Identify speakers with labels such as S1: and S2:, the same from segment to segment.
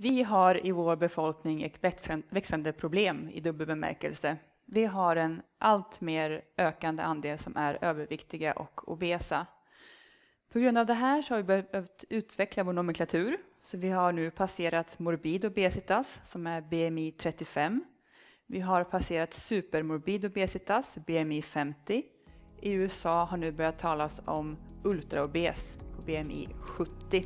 S1: Vi har i vår befolkning ett växande problem i dubbel bemärkelse. Vi har en allt mer ökande andel som är överviktiga och obesa. På grund av det här så har vi behövt utveckla vår nomenklatur. Så vi har nu passerat morbid obesitas, som är BMI 35. Vi har passerat supermorbid obesitas, BMI 50. I USA har nu börjat talas om ultraobes, BMI 70.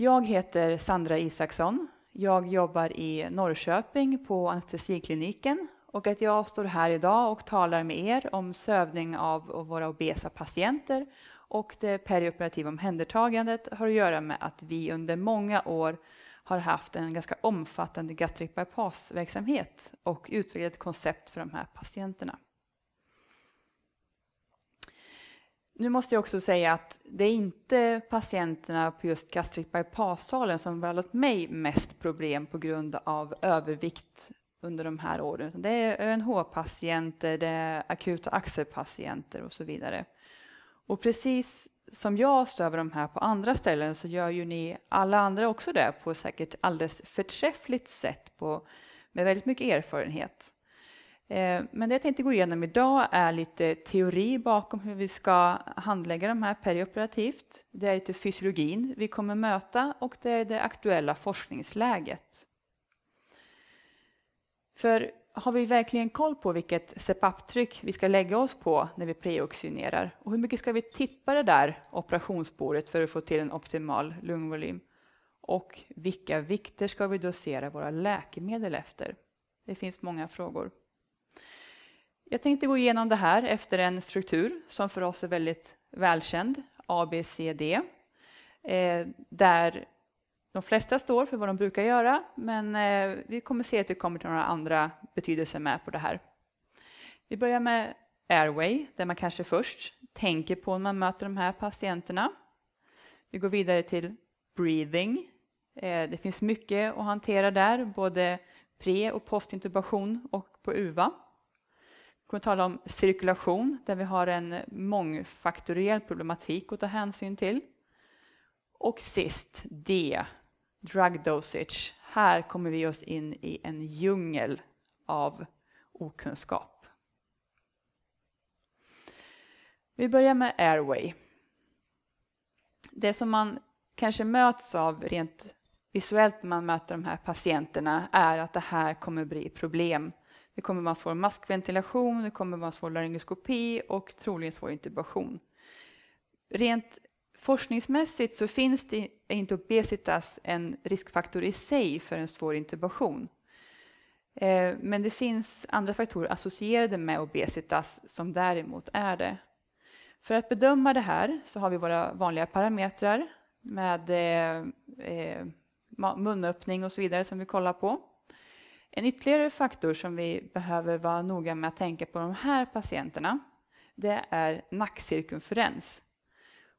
S1: Jag heter Sandra Isaksson. Jag jobbar i Norrköping på anestesikliniken och att jag står här idag och talar med er om sövning av våra obesa patienter och det perioperativa omhändertagandet har att göra med att vi under många år har haft en ganska omfattande gastric bypass-verksamhet och utvecklat ett koncept för de här patienterna. Nu måste jag också säga att det är inte patienterna på just gastric bypass-salen som vållat mig mest problem på grund av övervikt under de här åren. Det är ÖNH-patienter, det är akuta axelpatienter och så vidare. Och precis som jag stöver de här på andra ställen så gör ju ni alla andra också det på säkert alldeles förträffligt sätt på, med väldigt mycket erfarenhet. Eh, men det jag tänkte gå igenom idag är lite teori bakom hur vi ska handlägga de här perioperativt. Det är lite fysiologin vi kommer möta och det är det aktuella forskningsläget. För har vi verkligen koll på vilket CPAP-tryck vi ska lägga oss på när vi preoxynerar? Och hur mycket ska vi tippa det där operationsbordet för att få till en optimal lungvolym? Och vilka vikter ska vi dosera våra läkemedel efter? Det finns många frågor. Jag tänkte gå igenom det här efter en struktur som för oss är väldigt välkänd, ABCD, eh, där de flesta står för vad de brukar göra, men eh, vi kommer se att vi kommer till några andra betydelser med på det här. Vi börjar med airway, där man kanske först tänker på när man möter de här patienterna. Vi går vidare till breathing. Eh, det finns mycket att hantera där, både pre och postintubation och på UVA kommer tala om cirkulation, där vi har en mångfaktoriell problematik att ta hänsyn till. Och sist D, drug dosage. Här kommer vi oss in i en djungel av okunskap. Vi börjar med airway. Det som man kanske möts av rent visuellt när man möter de här patienterna är att det här kommer bli problem det kommer vara svår maskventilation, det kommer vara svår laryngoskopi och troligen svår intubation. Rent forskningsmässigt så finns det inte obesitas en riskfaktor i sig för en svår intubation. Eh, men det finns andra faktorer associerade med obesitas som däremot är det. För att bedöma det här så har vi våra vanliga parametrar med eh, eh munöppning och så vidare som vi kollar på. En ytterligare faktor som vi behöver vara noga med att tänka på de här patienterna, det är nackcirkumferens.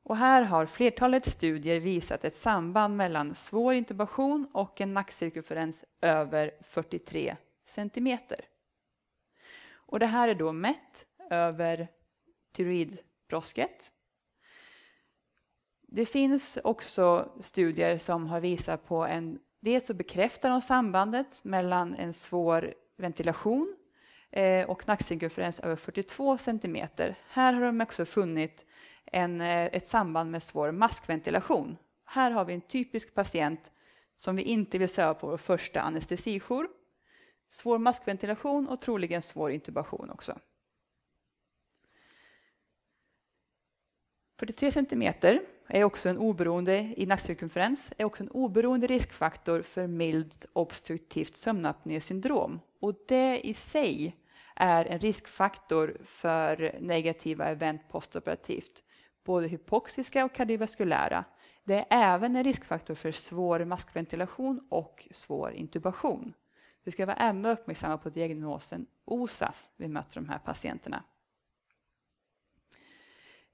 S1: Och här har flertalet studier visat ett samband mellan svår intubation och en nackcirkumferens över 43 cm. Och det här är då mätt över tyroidbrosket. Det finns också studier som har visat på en Dels så bekräftar de sambandet mellan en svår ventilation eh, och nacksingurferens över 42 centimeter. Här har de också funnit en, eh, ett samband med svår maskventilation. Här har vi en typisk patient som vi inte vill söva på vår första anestesijour. Svår maskventilation och troligen svår intubation också. 43 centimeter är också en oberoende, i nackcirkumferens, är också en oberoende riskfaktor för mild obstruktivt sömnapnésyndrom. Och det i sig är en riskfaktor för negativa event postoperativt, både hypoxiska och kardiovaskulära. Det är även en riskfaktor för svår maskventilation och svår intubation. Vi ska vara ännu uppmärksamma på diagnosen OSAS vi möter de här patienterna.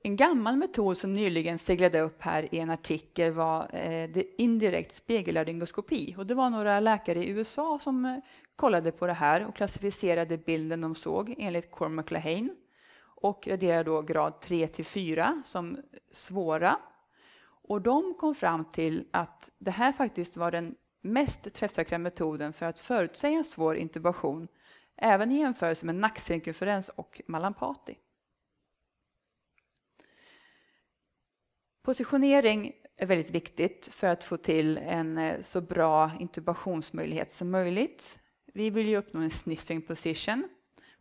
S1: En gammal metod som nyligen seglade upp här i en artikel var det eh, indirekt spegelaryngoskopi. Och det var några läkare i USA som eh, kollade på det här och klassificerade bilden de såg enligt Cormac Lehane och graderade då grad 3 till 4 som svåra. Och de kom fram till att det här faktiskt var den mest träffsäkra metoden för att förutsäga en svår intubation, även i jämförelse med nackcirkelferens och malampati. Positionering är väldigt viktigt för att få till en eh, så bra intubationsmöjlighet som möjligt. Vi vill ju uppnå en sniffing position.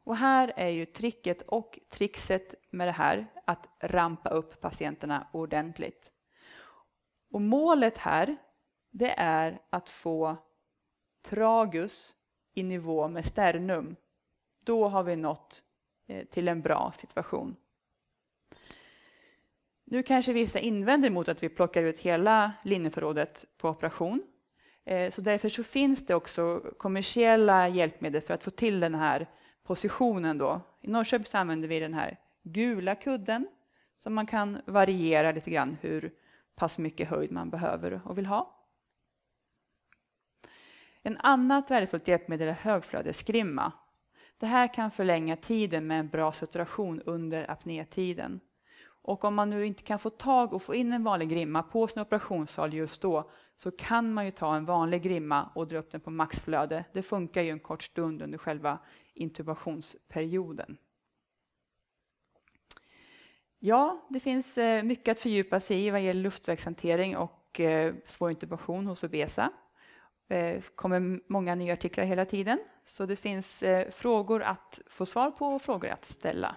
S1: Och här är ju tricket och trickset med det här att rampa upp patienterna ordentligt. Och målet här, det är att få tragus i nivå med sternum. Då har vi nått eh, till en bra situation. Nu kanske vissa invänder mot att vi plockar ut hela linneförrådet på operation. Eh, så därför så finns det också kommersiella hjälpmedel för att få till den här positionen. Då. I Norrköping så använder vi den här gula kudden som man kan variera lite grann hur pass mycket höjd man behöver och vill ha. En annat värdefullt hjälpmedel är högflödesskrimma. Det här kan förlänga tiden med en bra saturation under apnétiden. Och om man nu inte kan få tag och få in en vanlig grimma på sin operationssal just då, så kan man ju ta en vanlig grimma och dra upp den på maxflöde. Det funkar ju en kort stund under själva intubationsperioden. Ja, det finns eh, mycket att fördjupa sig i vad gäller luftvägshantering och eh, svår intubation hos obesa. Det eh, kommer många nya artiklar hela tiden, så det finns frågor att få svar på och frågor att ställa.